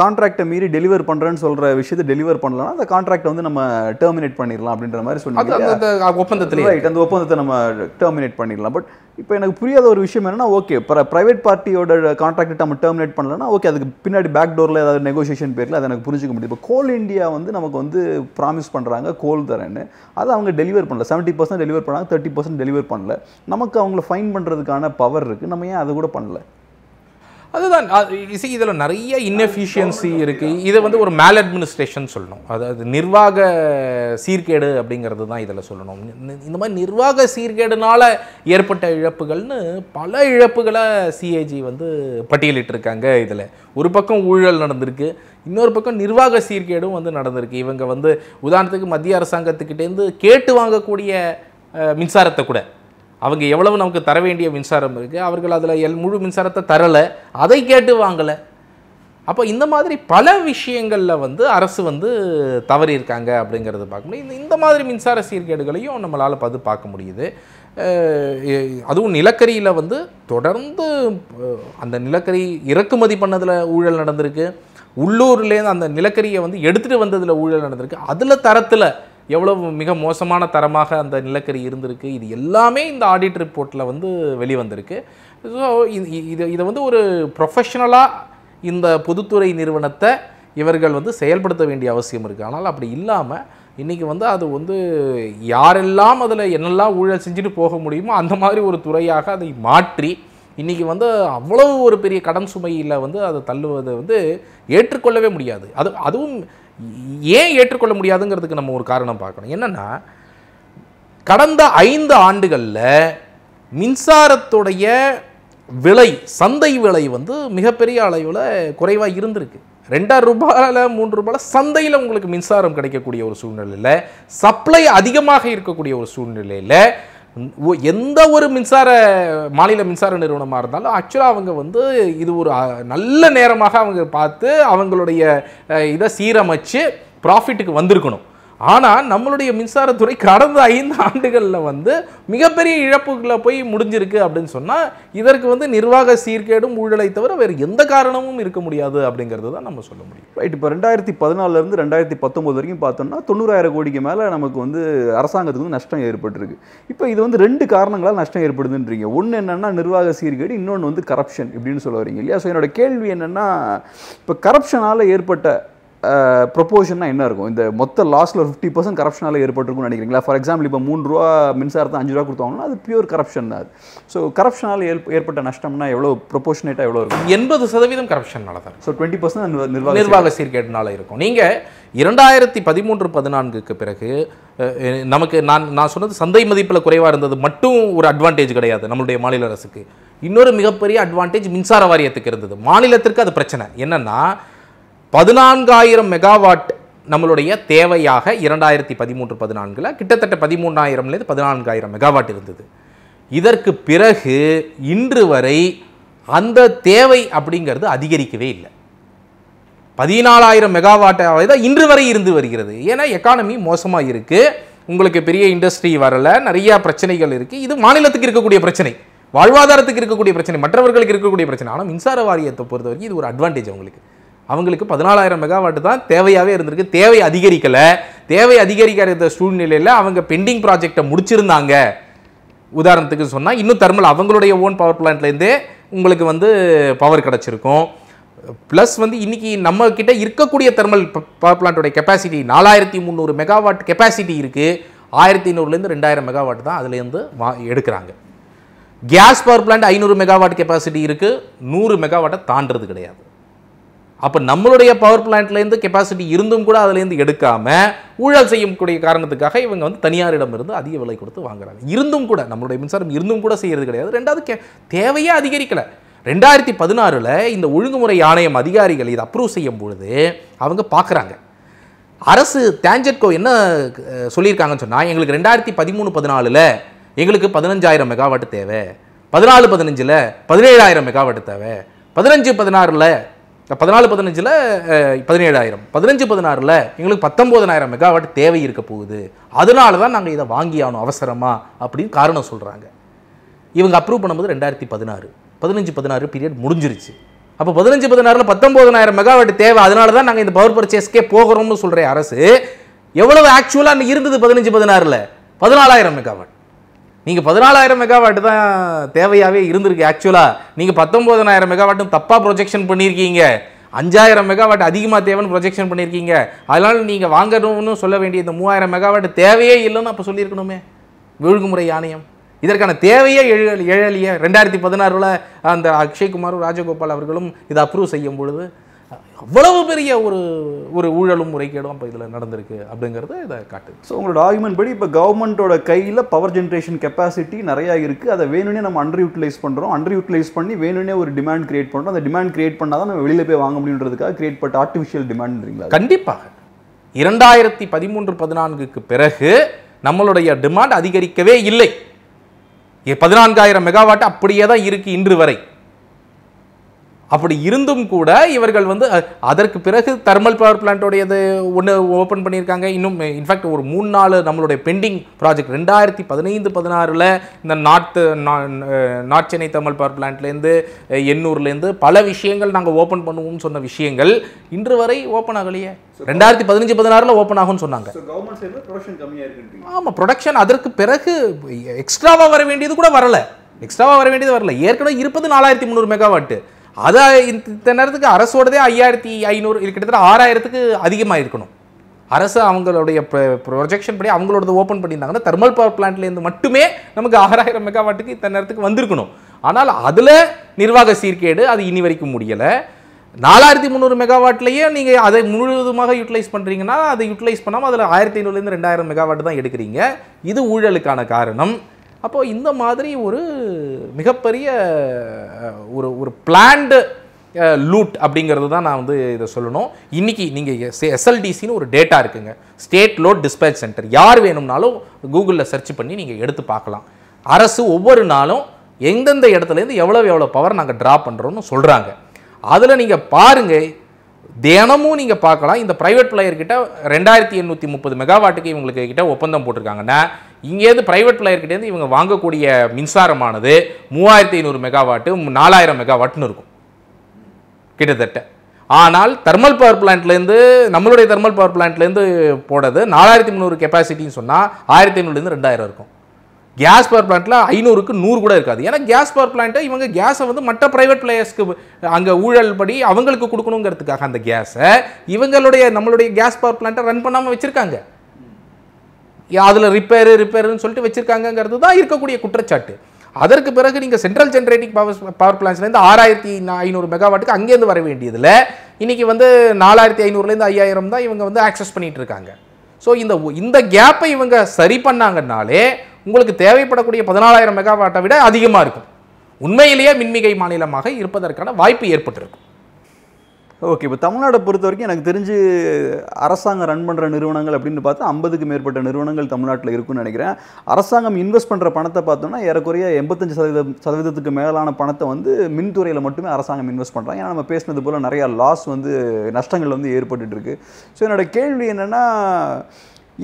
கான்ட்ராக்டை மீறி டெலிவர் பண்ணுறேன்னு சொல்கிற விஷயத்தை டெலிவர் பண்ணலன்னா அந்த கான்ட்ராக்டை வந்து நம்ம டெர்மினேட் பண்ணிடலாம் அப்படின்ற மாதிரி சொன்னாங்க அந்த ஒப்பந்தத்தில் ரைட் அந்த ஒப்பந்தத்தை நம்ம டெர்மினேட் பண்ணிடலாம் பட் இப்போ எனக்கு புரியாத ஒரு விஷயம் என்னென்னா ஓகே ப்ரைவேட் பார்ட்டியோட கான்ட்ராக்ட் நம்ம டெர்மினேட் பண்ணலன்னா ஓகே அதுக்கு பின்னாடி பேக் டோரில் ஏதாவது நெகோசியேஷன் பேரில் அதை எனக்கு புரிஞ்சிக்க முடியும் இப்போ கோல் இந்தியா வந்து நமக்கு வந்து ப்ராமிஸ் பண்ணுறாங்க கோல் தரேன்னு அதை அவங்க டெலிவர் பண்ணல செவன்ட்டி பர்சன்ட் டெலிவர் பண்ணாங்க தேர்ட்டி பர்சன்ட் டெலிவர் பண்ணல நமக்கு அவங்கள ஃபைன் பண்ணுறதுக்கான பவர் இருக்குது நம்ம ஏன் அதை கூட பண்ணலை அதுதான் இசை இதில் நிறைய இன்எஃபிஷியன்சி இருக்குது இதை வந்து ஒரு மேல் அட்மினிஸ்ட்ரேஷன் சொல்லணும் அதாவது நிர்வாக சீர்கேடு அப்படிங்கிறது தான் இதில் சொல்லணும் இந்த மாதிரி நிர்வாக சீர்கேடுனால் ஏற்பட்ட இழப்புகள்னு பல இழப்புகளை சிஏஜி வந்து பட்டியலிட்டிருக்காங்க இதில் ஒரு பக்கம் ஊழல் நடந்திருக்கு இன்னொரு பக்கம் நிர்வாக சீர்கேடும் வந்து நடந்திருக்கு இவங்க வந்து உதாரணத்துக்கு மத்திய அரசாங்கத்துக்கிட்டேருந்து கேட்டு வாங்கக்கூடிய மின்சாரத்தை கூட அவங்க எவ்வளவு நமக்கு தர வேண்டிய மின்சாரம் இருக்குது அவர்கள் அதில் எல் முழு மின்சாரத்தை தரலை அதை கேட்டு வாங்கலை அப்போ இந்த மாதிரி பல விஷயங்களில் வந்து அரசு வந்து தவறி இருக்காங்க அப்படிங்கிறத பார்க்க முடியும் இந்த இந்த மாதிரி மின்சார சீர்கேடுகளையும் நம்மளால் பார்த்து பார்க்க முடியுது அதுவும் நிலக்கரியில் வந்து தொடர்ந்து அந்த நிலக்கரி இறக்குமதி பண்ணதில் ஊழல் நடந்திருக்கு உள்ளூர்லேருந்து அந்த நிலக்கரியை வந்து எடுத்துகிட்டு வந்ததில் ஊழல் நடந்திருக்கு அதில் தரத்தில் எவ்வளவு மிக மோசமான தரமாக அந்த நிலக்கரி இருந்திருக்கு இது எல்லாமே இந்த ஆடிட் ரிப்போர்ட்டில் வந்து வெளிவந்திருக்கு ஸோ இது இதை வந்து ஒரு ப்ரொஃபஷனலாக இந்த பொதுத்துறை நிறுவனத்தை இவர்கள் வந்து செயல்படுத்த வேண்டிய அவசியம் இருக்குது ஆனால் அப்படி இல்லாமல் இன்றைக்கி வந்து அது வந்து யாரெல்லாம் அதில் என்னெல்லாம் ஊழல் செஞ்சுட்டு போக முடியுமோ அந்த மாதிரி ஒரு துறையாக அதை மாற்றி இன்றைக்கி வந்து அவ்வளோ ஒரு பெரிய கடன் சுமையில் வந்து அதை தள்ளுவதை வந்து ஏற்றுக்கொள்ளவே முடியாது அது அதுவும் ஏன் ஏற்றுக்கொள்ள முடியாதுங்கிறதுக்கு நம்ம ஒரு காரணம் பார்க்கணும் என்னென்னா கடந்த ஐந்து ஆண்டுகளில் மின்சாரத்துடைய விலை சந்தை விலை வந்து மிகப்பெரிய அளவில் குறைவாக இருந்திருக்கு ரெண்டாயிரம் ரூபாயில் மூன்று ரூபாயில் சந்தையில் உங்களுக்கு மின்சாரம் கிடைக்கக்கூடிய ஒரு சூழ்நிலையில் சப்ளை அதிகமாக இருக்கக்கூடிய ஒரு சூழ்நிலையில் எந்த ஒரு மின்சார மாநில மின்சார நிறுவனமாக இருந்தாலும் ஆக்சுவலாக அவங்க வந்து இது ஒரு நல்ல நேரமாக அவங்க பார்த்து அவங்களுடைய இதை சீரமைச்சு ப்ராஃபிட்டுக்கு வந்திருக்கணும் ஆனால் நம்மளுடைய மின்சாரத்துறை கடந்த ஐந்து ஆண்டுகளில் வந்து மிகப்பெரிய இழப்புகளை போய் முடிஞ்சிருக்கு அப்படின்னு சொன்னால் இதற்கு வந்து நிர்வாக சீர்கேடும் ஊழலை தவிர வேறு எந்த காரணமும் இருக்க முடியாது அப்படிங்கிறது தான் நம்ம சொல்ல முடியும் ரைட் இப்போ ரெண்டாயிரத்தி பதினாலிருந்து ரெண்டாயிரத்தி பத்தொம்போது வரைக்கும் பார்த்தோம்னா தொண்ணூறாயிரம் கோடிக்கு மேலே நமக்கு வந்து அரசாங்கத்துக்கு வந்து நஷ்டம் ஏற்பட்டிருக்கு இப்போ இது வந்து ரெண்டு காரணங்களால் நஷ்டம் ஏற்படுதுன்றீங்க ஒன்று என்னென்னா நிர்வாக சீர்கேடு இன்னொன்று வந்து கரப்ஷன் இப்படின்னு சொல்ல வரீங்க இல்லையா ஸோ என்னோட கேள்வி என்னென்னா இப்போ கரப்ஷனால் ஏற்பட்ட ப்ரொப்போஷன்னா என்ன இருக்கும் இந்த மொத்த லாஸில் ஒரு ஃபிஃப்டி பர்சன்ட் கரப்ஷனால் ஏற்பட்டிருக்கும்னு நினைக்கிறீங்களா ஃபார் எக்ஸாம்பிள் இப்போ மூணு ரூபா மின்சாரத்தை அஞ்சு ரூபா கொடுத்தாங்கன்னா அது பியூர் கரப்ஷன் தான் அது ஸோ கரப்ஷனால் ஏற்பட்ட நஷ்டம்னா எவ்வளோ ப்ரொப்போஷனேட்டாக எவ்வளோ இருக்கும் எண்பது சதவீதம் கரப்ஷனால தான் ஸோ டுவெண்ட்டி பர்சன்ட் நிர்வாக நிர்வாக சீர்கேடுனால இருக்கும் நீங்கள் இரண்டாயிரத்தி பதிமூன்று பதினான்குக்கு பிறகு நமக்கு நான் நான் சொன்னது சந்தை மதிப்பில் குறைவாக இருந்தது மட்டும் ஒரு அட்வான்டேஜ் கிடையாது நம்மளுடைய மாநில அரசுக்கு இன்னொரு மிகப்பெரிய அட்வான்டேஜ் மின்சார வாரியத்துக்கு இருந்தது மாநிலத்திற்கு அது பிரச்சனை என்னென்னா பதினான்காயிரம் மெகாவாட் நம்மளுடைய தேவையாக இரண்டாயிரத்தி பதிமூன்று பதினான்கில் கிட்டத்தட்ட பதிமூணாயிரம்லேருந்து பதினான்காயிரம் மெகாவாட் இருந்தது இதற்கு பிறகு இன்று வரை அந்த தேவை அப்படிங்கிறது அதிகரிக்கவே இல்லை பதினாலாயிரம் மெகாவாட்டாக தான் இன்று வரை இருந்து வருகிறது ஏன்னா எக்கானமி மோசமாக இருக்குது உங்களுக்கு பெரிய இண்டஸ்ட்ரி வரலை நிறையா பிரச்சனைகள் இருக்குது இது மாநிலத்துக்கு இருக்கக்கூடிய பிரச்சனை வாழ்வாதாரத்துக்கு இருக்கக்கூடிய பிரச்சனை மற்றவர்களுக்கு இருக்கக்கூடிய பிரச்சனை ஆனால் மின்சார வாரியத்தை பொறுத்த வரைக்கும் இது ஒரு அட்வான்டேஜ் அவங்களுக்கு அவங்களுக்கு பதினாலாயிரம் மெகாவாட்டு தான் தேவையாகவே இருந்திருக்கு தேவை அதிகரிக்கலை தேவை அதிகரிக்கிற சூழ்நிலையில் அவங்க பெண்டிங் ப்ராஜெக்டை முடிச்சிருந்தாங்க உதாரணத்துக்கு சொன்னால் இன்னும் தெர்மல் அவங்களுடைய ஓன் பவர் பிளான்ட்லேருந்தே உங்களுக்கு வந்து பவர் கிடச்சிருக்கும் ப்ளஸ் வந்து இன்றைக்கி நம்மக்கிட்ட இருக்கக்கூடிய தெர்மல் பவர் பிளான்ட்டுடைய கெப்பாசிட்டி நாலாயிரத்தி முந்நூறு மெகாவாட் கெப்பாசிட்டி இருக்குது ஆயிரத்தி ஐநூறுலேருந்து ரெண்டாயிரம் மெகாவாட் தான் அதுலேருந்து வா எடுக்கிறாங்க கேஸ் பவர் பிளான்ட் ஐநூறு மெகாவாட் கெப்பாசிட்டி இருக்குது நூறு மெகாவாட்டை தாண்டது கிடையாது அப்போ நம்மளுடைய பவர் பிளான்ட்லேருந்து கெப்பாசிட்டி இருந்தும் கூட அதுலேருந்து எடுக்காமல் ஊழல் செய்யக்கூடிய காரணத்துக்காக இவங்க வந்து தனியாரிடம் இருந்து அதிக விலை கொடுத்து வாங்குறாங்க இருந்தும் கூட நம்மளுடைய மின்சாரம் இருந்தும் கூட செய்கிறது கிடையாது ரெண்டாவது தேவையே அதிகரிக்கலை ரெண்டாயிரத்தி பதினாறில் இந்த ஒழுங்குமுறை ஆணையம் அதிகாரிகள் இதை அப்ரூவ் செய்யும் பொழுது அவங்க பார்க்குறாங்க அரசு டேஞ்சட்கோ என்ன சொல்லியிருக்காங்கன்னு சொன்னால் எங்களுக்கு ரெண்டாயிரத்தி பதிமூணு பதினாலில் எங்களுக்கு பதினஞ்சாயிரம் மெகாவாட்டு தேவை பதினாலு பதினஞ்சில் பதினேழாயிரம் மெகாவாட்டு தேவை பதினஞ்சு பதினாறில் பதினாலு பதினஞ்சில் பதினேழாயிரம் பதினஞ்சு பதினாறில் எங்களுக்கு பத்தொம்போதனாயிரம் மெகாவாட் தேவை இருக்க போகுது அதனால தான் நாங்கள் இதை வாங்கியானோம் அவசரமாக அப்படின்னு காரணம் சொல்கிறாங்க இவங்க அப்ரூவ் பண்ணும்போது ரெண்டாயிரத்தி பதினாறு பதினஞ்சு பதினாறு பீரியட் முடிஞ்சிருச்சு அப்போ பதினஞ்சு பதினாறில் பத்தொம்போதனாயிரம் மெகாவாட் தேவை அதனால தான் நாங்கள் இந்த பவர் பர்ச்சேஸ்க்கே போகிறோம்னு சொல்கிற அரசு எவ்வளவு ஆக்சுவலாக இருந்தது பதினஞ்சு பதினாறில் பதினாலாயிரம் மெகாவாட் நீங்கள் பதினாலாயிரம் மெகாவாட்டு தான் தேவையாகவே இருந்திருக்கு ஆக்சுவலாக நீங்கள் பத்தொம்போதனாயிரம் மெகாவாட்டும் தப்பாக ப்ரொஜெக்ஷன் பண்ணியிருக்கீங்க அஞ்சாயிரம் மெகாவாட் அதிகமாக தேவைன்னு ப்ரொஜெக்ஷன் பண்ணியிருக்கீங்க அதனால் நீங்கள் வாங்கணும்னு சொல்ல வேண்டிய இந்த மூவாயிரம் மெகாவாட்டு தேவையே இல்லைன்னு அப்போ சொல்லியிருக்கணுமே ஒழுங்குமுறை ஆணையம் இதற்கான தேவையே எழு எழலியே ரெண்டாயிரத்தி பதினாறில் அந்த அக்ஷய்குமாரும் ராஜகோபால் அவர்களும் இதை அப்ரூவ் செய்யும் பொழுது அவ்வளவு பெரிய ஒரு ஒரு ஊழலும் முறைகேடும் இப்போ இதில் நடந்திருக்கு அப்படிங்கிறத இதை காட்டுது ஸோ உங்களோட ஆர்குமெண்ட் படி இப்போ கவர்மெண்ட்டோட கையில் பவர் ஜென்ரேஷன் கெப்பாசிட்டி நிறையா இருக்குது அதை வேணும்னே நம்ம அண்டர் யூட்டிலைஸ் பண்ணுறோம் அண்டர் யூட்டிலைஸ் பண்ணி வேணும்னே ஒரு டிமாண்ட் கிரியேட் பண்ணுறோம் அந்த டிமாண்ட் கிரியேட் பண்ணால் தான் நம்ம வெளியில் போய் வாங்க முடியுன்றதுக்காக கிரியேட் பட்ட ஆர்டிஃபிஷியல் டிமாண்ட்ங்களா கண்டிப்பாக இரண்டாயிரத்தி பதிமூன்று பதினான்குக்கு பிறகு நம்மளுடைய டிமாண்ட் அதிகரிக்கவே இல்லை பதினான்காயிரம் மெகாவாட் அப்படியே தான் இருக்குது இன்று வரை அப்படி இருந்தும் கூட இவர்கள் வந்து அதற்கு பிறகு தர்மல் பவர் இது ஒன்று ஓப்பன் பண்ணியிருக்காங்க இன்னும் இன்ஃபேக்ட் ஒரு மூணு நாலு நம்மளுடைய பெண்டிங் ப்ராஜெக்ட் ரெண்டாயிரத்தி பதினைந்து பதினாறில் இந்த north north Chennai thermal power பிளான்ட்லேருந்து எண்ணூர்லேருந்து பல விஷயங்கள் நாங்கள் ஓப்பன் பண்ணுவோம்னு சொன்ன விஷயங்கள் இன்று வரை ஓப்பன் ஆகலையே ரெண்டாயிரத்தி பதினஞ்சு பதினாறில் ஓப்பன் ஆகும்னு சொன்னாங்க ஆமாம் ப்ரொடக்ஷன் அதற்கு பிறகு எக்ஸ்ட்ராவாக வர வேண்டியது கூட வரலை எக்ஸ்ட்ராவாக வர வேண்டியது வரல ஏற்கனவே இருப்பது நாலாயிரத்தி முந்நூறு மெகாவாட்டு அதை இந்த நேரத்துக்கு அரசோடதே ஐயாயிரத்தி ஐநூறு கிட்டத்தட்ட ஆறாயிரத்துக்கு அதிகமாக இருக்கணும் அரசு அவங்களுடைய ப்ரொஜெக்ஷன் படி அவங்களோட ஓப்பன் பண்ணியிருந்தாங்கன்னா தெர்மல் பவர் பிளான்ட்லேருந்து மட்டுமே நமக்கு ஆறாயிரம் மெகாவாட்டுக்கு இத்தனை நேரத்துக்கு வந்திருக்கணும் ஆனால் அதில் நிர்வாக சீர்கேடு அது இனி வரைக்கும் முடியலை நாலாயிரத்தி முந்நூறு மெகாவாட்லேயே நீங்கள் அதை முழுவதுமாக யூட்டிலைஸ் பண்ணுறீங்கன்னா அதை யூட்டிலைஸ் பண்ணாமல் அதில் ஆயிரத்தி ஐநூறுலேருந்து ரெண்டாயிரம் மெகாவாட்டு தான் எடுக்கிறீங்க இது ஊழலுக்கான காரணம் அப்போது இந்த மாதிரி ஒரு மிகப்பெரிய ஒரு ஒரு பிளான்டு லூட் அப்படிங்கிறது தான் நான் வந்து இதை சொல்லணும் இன்றைக்கி நீங்கள் எஸ்எல்டிசின்னு ஒரு டேட்டா இருக்குங்க ஸ்டேட் லோட் டிஸ்பேச் சென்டர் யார் வேணும்னாலும் கூகுளில் சர்ச் பண்ணி நீங்கள் எடுத்து பார்க்கலாம் அரசு ஒவ்வொரு நாளும் எந்தெந்த இடத்துலேருந்து எவ்வளோ எவ்வளோ பவர் நாங்கள் ட்ரா பண்ணுறோன்னு சொல்கிறாங்க அதில் நீங்கள் பாருங்கள் தினமும் நீங்கள் பார்க்கலாம் இந்த ப்ரைவேட் பிளேயர்கிட்ட ரெண்டாயிரத்தி எண்ணூற்றி முப்பது மெகாவாட்டுக்கு இவங்களுக்கு கிட்ட ஒப்பந்தம் போட்டிருக்காங்கன்னா இங்கேருந்து ப்ரைவேட் பிளேயர்கிட்டேருந்து இவங்க வாங்கக்கூடிய மின்சாரமானது மூவாயிரத்தி ஐநூறு மெகாவாட்டு நாலாயிரம் மெகாவாட்னு இருக்கும் கிட்டத்தட்ட ஆனால் தெர்மல் பவர் பிளான்ட்லேருந்து நம்மளுடைய தெர்மல் பவர் பிளான்ட்லேருந்து போடுறது நாலாயிரத்தி முந்நூறு கெப்பாசிட்டின்னு சொன்னால் ஆயிரத்தி ஐநூறுலேருந்து ரெண்டாயிரம் இருக்கும் கேஸ் பவர் பிளான்ட்டில் ஐநூறுக்கு நூறு கூட இருக்காது ஏன்னா கேஸ் பவர் பிளான்ட்டை இவங்க கேஸை வந்து மற்ற ப்ரைவேட் பிளேயர்ஸ்க்கு அங்கே ஊழல் படி அவங்களுக்கு கொடுக்கணுங்கிறதுக்காக அந்த கேஸை இவங்களுடைய நம்மளுடைய கேஸ் பவர் பிளான்ட்டை ரன் பண்ணாமல் வச்சுருக்காங்க அதில் ரிப்பேரு ரிப்பேருன்னு சொல்லிட்டு வச்சுருக்காங்கங்கிறது தான் இருக்கக்கூடிய குற்றச்சாட்டு அதற்கு பிறகு நீங்கள் சென்ட்ரல் ஜென்ரேட்டிங் பவர் பவர் பிளான்ஸ்லேருந்து ஆறாயிரத்தி ஐநூறு மெகாவாட்டுக்கு அங்கேருந்து வர வேண்டியதில் இன்றைக்கி வந்து நாலாயிரத்தி ஐநூறுலேருந்து ஐயாயிரம் தான் இவங்க வந்து ஆக்சஸ் பண்ணிகிட்டு இருக்காங்க ஸோ இந்த இந்த கேப்பை இவங்க சரி பண்ணாங்கன்னாலே உங்களுக்கு தேவைப்படக்கூடிய பதினாலாயிரம் மெகாவாட்டை விட அதிகமாக இருக்கும் உண்மையிலேயே மின்மிகை மாநிலமாக இருப்பதற்கான வாய்ப்பு ஏற்பட்டிருக்கும் ஓகே இப்போ தமிழ்நாடை பொறுத்த வரைக்கும் எனக்கு தெரிஞ்சு அரசாங்கம் ரன் பண்ணுற நிறுவனங்கள் அப்படின்னு பார்த்தா ஐம்பதுக்கு மேற்பட்ட நிறுவனங்கள் தமிழ்நாட்டில் இருக்குன்னு நினைக்கிறேன் அரசாங்கம் இன்வெஸ்ட் பண்ணுற பணத்தை பார்த்தோம்னா ஏறக்குறைய எண்பத்தஞ்சு சதவீத சதவீதத்துக்கு மேலான பணத்தை வந்து மின்துறையில் மட்டுமே அரசாங்கம் இன்வெஸ்ட் பண்ணுறாங்க ஏன்னா நம்ம பேசினது போல் நிறையா லாஸ் வந்து நஷ்டங்கள் வந்து ஏற்பட்டுருக்கு ஸோ என்னோடய கேள்வி என்னென்னா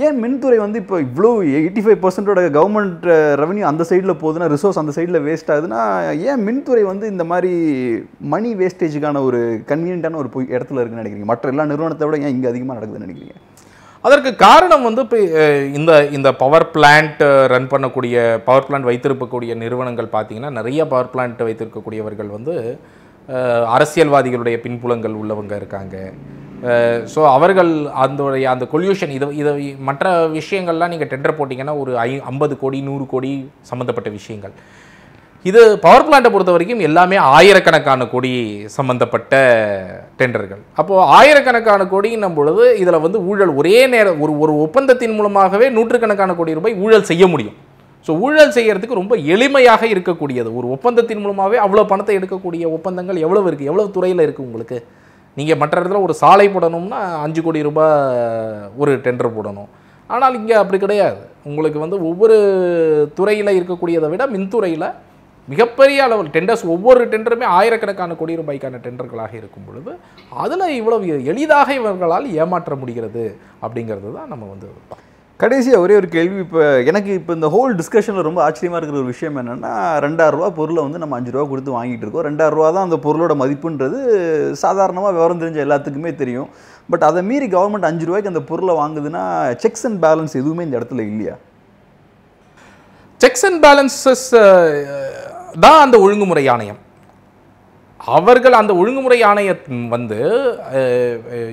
ஏன் மின்துறை வந்து இப்போ இவ்வளோ எயிட்டி ஃபைவ் பர்சன்டோட கவர்மெண்ட் ரெவன்யூ அந்த சைடில் போகுதுன்னா ரிசோர்ஸ் அந்த சைடில் வேஸ்ட் ஆகுதுன்னா ஏன் மின்துறை வந்து இந்த மாதிரி மணி வேஸ்டேஜுக்கான ஒரு கன்வீனியண்ட்டான ஒரு இடத்துல இருக்குன்னு நினைக்கிறீங்க மற்ற எல்லா நிறுவனத்தை விட ஏன் இங்கே அதிகமாக நடக்குதுன்னு நினைக்கிறீங்க அதற்கு காரணம் வந்து இப்போ இந்த இந்த பவர் பிளான்ட் ரன் பண்ணக்கூடிய பவர் பிளான்ட் வைத்திருக்கக்கூடிய நிறுவனங்கள் பார்த்தீங்கன்னா நிறைய பவர் பிளான்ட் வைத்திருக்கக்கூடியவர்கள் வந்து அரசியல்வாதிகளுடைய பின்புலங்கள் உள்ளவங்க இருக்காங்க ஸோ அவர்கள் அதோடைய அந்த கொல்யூஷன் இதை இதை மற்ற விஷயங்கள்லாம் நீங்கள் டெண்டர் போட்டிங்கன்னா ஒரு ஐ ஐம்பது கோடி நூறு கோடி சம்மந்தப்பட்ட விஷயங்கள் இது பவர் பிளான்ட்டை பொறுத்த வரைக்கும் எல்லாமே ஆயிரக்கணக்கான கோடி சம்மந்தப்பட்ட டெண்டர்கள் அப்போது ஆயிரக்கணக்கான கோடின்னும் பொழுது இதில் வந்து ஊழல் ஒரே நேரம் ஒரு ஒரு ஒப்பந்தத்தின் மூலமாகவே நூற்றுக்கணக்கான கோடி ரூபாய் ஊழல் செய்ய முடியும் ஸோ ஊழல் செய்கிறதுக்கு ரொம்ப எளிமையாக இருக்கக்கூடியது ஒரு ஒப்பந்தத்தின் மூலமாகவே அவ்வளோ பணத்தை எடுக்கக்கூடிய ஒப்பந்தங்கள் எவ்வளோ இருக்குது எவ்வளோ துறையில் இருக்குது உங்களுக்கு நீங்கள் மற்ற இடத்துல ஒரு சாலை போடணும்னா அஞ்சு கோடி ரூபாய் ஒரு டெண்டர் போடணும் ஆனால் இங்கே அப்படி கிடையாது உங்களுக்கு வந்து ஒவ்வொரு துறையில் இருக்கக்கூடியதை விட மின்துறையில் மிகப்பெரிய அளவில் டெண்டர்ஸ் ஒவ்வொரு டெண்டருமே ஆயிரக்கணக்கான கோடி ரூபாய்க்கான டெண்டர்களாக இருக்கும் பொழுது அதில் இவ்வளவு எளிதாக இவர்களால் ஏமாற்ற முடிகிறது அப்படிங்கிறது தான் நம்ம வந்து கடைசியாக ஒரே ஒரு கேள்வி இப்போ எனக்கு இப்போ இந்த ஹோல் டிஸ்கஷனில் ரொம்ப ஆச்சரியமாக இருக்கிற ஒரு விஷயம் என்னென்னா ரெண்டாயிரரூவா பொருளை வந்து நம்ம அஞ்சு ரூபா கொடுத்து வாங்கிட்டு இருக்கோம் ரூபா தான் அந்த பொருளோட மதிப்புன்றது சாதாரணமாக விவரம் தெரிஞ்ச எல்லாத்துக்குமே தெரியும் பட் அதை மீறி கவர்மெண்ட் அஞ்சு ரூபாய்க்கு அந்த பொருளை வாங்குதுன்னா செக்ஸ் அண்ட் பேலன்ஸ் எதுவுமே இந்த இடத்துல இல்லையா செக்ஸ் அண்ட் பேலன்சஸ் தான் அந்த ஒழுங்குமுறை ஆணையம் அவர்கள் அந்த ஒழுங்குமுறை ஆணையம் வந்து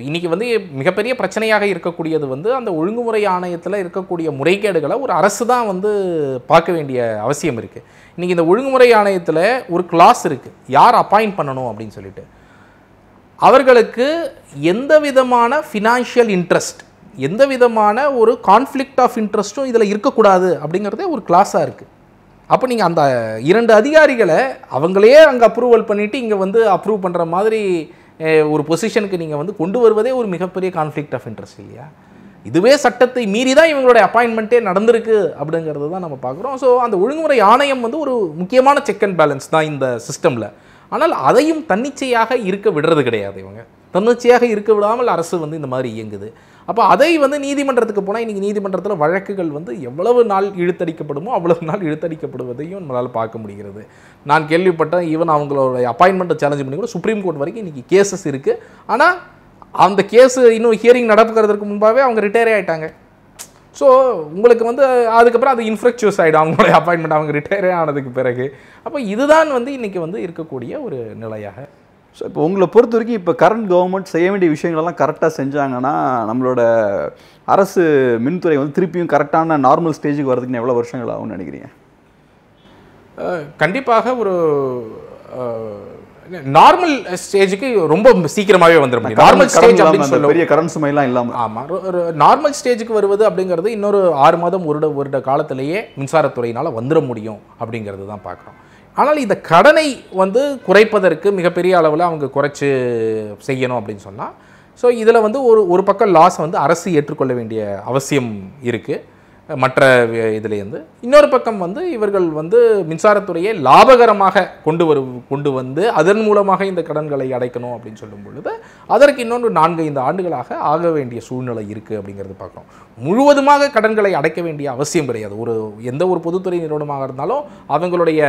இன்னைக்கு வந்து மிகப்பெரிய பிரச்சனையாக இருக்கக்கூடியது வந்து அந்த ஒழுங்குமுறை ஆணையத்தில் இருக்கக்கூடிய முறைகேடுகளை ஒரு அரசு தான் வந்து பார்க்க வேண்டிய அவசியம் இருக்குது இன்றைக்கி இந்த ஒழுங்குமுறை ஆணையத்தில் ஒரு கிளாஸ் இருக்குது யார் அப்பாயிண்ட் பண்ணணும் அப்படின்னு சொல்லிட்டு அவர்களுக்கு எந்த விதமான ஃபினான்ஷியல் இன்ட்ரெஸ்ட் எந்த விதமான ஒரு கான்ஃப்ளிக்ட் ஆஃப் இன்ட்ரெஸ்ட்டும் இதில் இருக்கக்கூடாது அப்படிங்கிறதே ஒரு கிளாஸாக இருக்குது அப்போ நீங்கள் அந்த இரண்டு அதிகாரிகளை அவங்களே அங்கே அப்ரூவல் பண்ணிவிட்டு இங்கே வந்து அப்ரூவ் பண்ணுற மாதிரி ஒரு பொசிஷனுக்கு நீங்கள் வந்து கொண்டு வருவதே ஒரு மிகப்பெரிய கான்ஃப்ளிக் ஆஃப் இன்ட்ரெஸ்ட் இல்லையா இதுவே சட்டத்தை மீறி தான் இவங்களுடைய அப்பாயின்மெண்ட்டே நடந்திருக்கு அப்படிங்கிறது தான் நம்ம பார்க்குறோம் ஸோ அந்த ஒழுங்குமுறை ஆணையம் வந்து ஒரு முக்கியமான செக் அண்ட் பேலன்ஸ் தான் இந்த சிஸ்டமில் ஆனால் அதையும் தன்னிச்சையாக இருக்க விடுறது கிடையாது இவங்க தன்னிச்சையாக இருக்க விடாமல் அரசு வந்து இந்த மாதிரி இயங்குது அப்போ அதை வந்து நீதிமன்றத்துக்கு போனால் இன்றைக்கி நீதிமன்றத்தில் வழக்குகள் வந்து எவ்வளவு நாள் இழுத்தடிக்கப்படுமோ அவ்வளவு நாள் இழுத்தடிக்கப்படுவதையும் நம்மளால் பார்க்க முடிகிறது நான் கேள்விப்பட்ட ஈவன் அவங்களோட அப்பாயின்மெண்ட்டை சேலஞ்ச் பண்ணி கூட சுப்ரீம் கோர்ட் வரைக்கும் இன்றைக்கி கேசஸ் இருக்குது ஆனால் அந்த கேஸு இன்னும் ஹியரிங் நடப்புக்கிறதுக்கு முன்பாகவே அவங்க ரிட்டையரே ஆகிட்டாங்க ஸோ உங்களுக்கு வந்து அதுக்கப்புறம் அது இன்ஃப்ரக்சுவஸ் ஆகிடும் அவங்களுடைய அப்பாயின்மெண்ட் அவங்க ரிட்டையரே ஆனதுக்கு பிறகு அப்போ இதுதான் வந்து இன்றைக்கி வந்து இருக்கக்கூடிய ஒரு நிலையாக ஸோ இப்போ உங்களை பொறுத்த வரைக்கும் இப்போ கரண்ட் கவர்மெண்ட் செய்ய வேண்டிய விஷயங்களெல்லாம் கரெக்டாக செஞ்சாங்கன்னா நம்மளோட அரசு மின்துறை வந்து திருப்பியும் கரெக்டான நார்மல் ஸ்டேஜுக்கு வரதுக்கு எவ்வளோ வருஷங்கள் ஆகும்னு நினைக்கிறீங்க கண்டிப்பாக ஒரு நார்மல் ஸ்டேஜுக்கு ரொம்ப சீக்கிரமாகவே வந்துடும் நார்மல் ஸ்டேஜ் அப்படின்னு பெரிய கரண்ட் சுமையெல்லாம் இல்லாமல் ஆமாம் நார்மல் ஸ்டேஜுக்கு வருவது அப்படிங்கிறது இன்னொரு ஆறு மாதம் ஒரு வருட காலத்திலேயே மின்சாரத்துறையினால் வந்துட முடியும் அப்படிங்கிறது தான் பார்க்குறோம் ஆனால் இந்த கடனை வந்து குறைப்பதற்கு மிகப்பெரிய அளவில் அவங்க குறைச்சி செய்யணும் அப்படின்னு சொன்னால் ஸோ இதில் வந்து ஒரு ஒரு பக்கம் லாஸ் வந்து அரசு ஏற்றுக்கொள்ள வேண்டிய அவசியம் இருக்குது மற்ற இதுலேருந்து இன்னொரு பக்கம் வந்து இவர்கள் வந்து மின்சாரத்துறையை லாபகரமாக கொண்டு வரு கொண்டு வந்து அதன் மூலமாக இந்த கடன்களை அடைக்கணும் அப்படின்னு சொல்லும் பொழுது அதற்கு இன்னொன்று நான்கு ஐந்து ஆண்டுகளாக ஆக வேண்டிய சூழ்நிலை இருக்குது அப்படிங்கிறது பார்க்குறோம் முழுவதுமாக கடன்களை அடைக்க வேண்டிய அவசியம் கிடையாது ஒரு எந்த ஒரு பொதுத்துறை நிறுவனமாக இருந்தாலும் அவங்களுடைய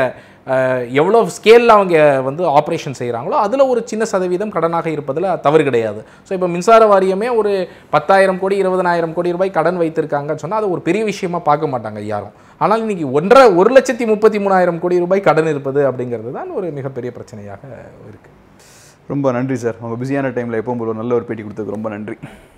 எவ்வளோ ஸ்கேலில் அவங்க வந்து ஆப்ரேஷன் செய்கிறாங்களோ அதில் ஒரு சின்ன சதவீதம் கடனாக இருப்பதில் தவறு கிடையாது ஸோ இப்போ மின்சார வாரியமே ஒரு பத்தாயிரம் கோடி இருபதனாயிரம் கோடி ரூபாய் கடன் வைத்திருக்காங்கன்னு சொன்னால் அது ஒரு பெரிய விஷயமாக பார்க்க மாட்டாங்க யாரும் ஆனால் இன்றைக்கி ஒன்றரை ஒரு லட்சத்தி முப்பத்தி மூணாயிரம் கோடி ரூபாய் கடன் இருப்பது அப்படிங்கிறது தான் ஒரு மிகப்பெரிய பிரச்சனையாக இருக்குது ரொம்ப நன்றி சார் உங்கள் பிஸியான டைமில் எப்போவும் போல நல்ல ஒரு பேட்டி கொடுத்ததுக்கு ரொம்ப நன்றி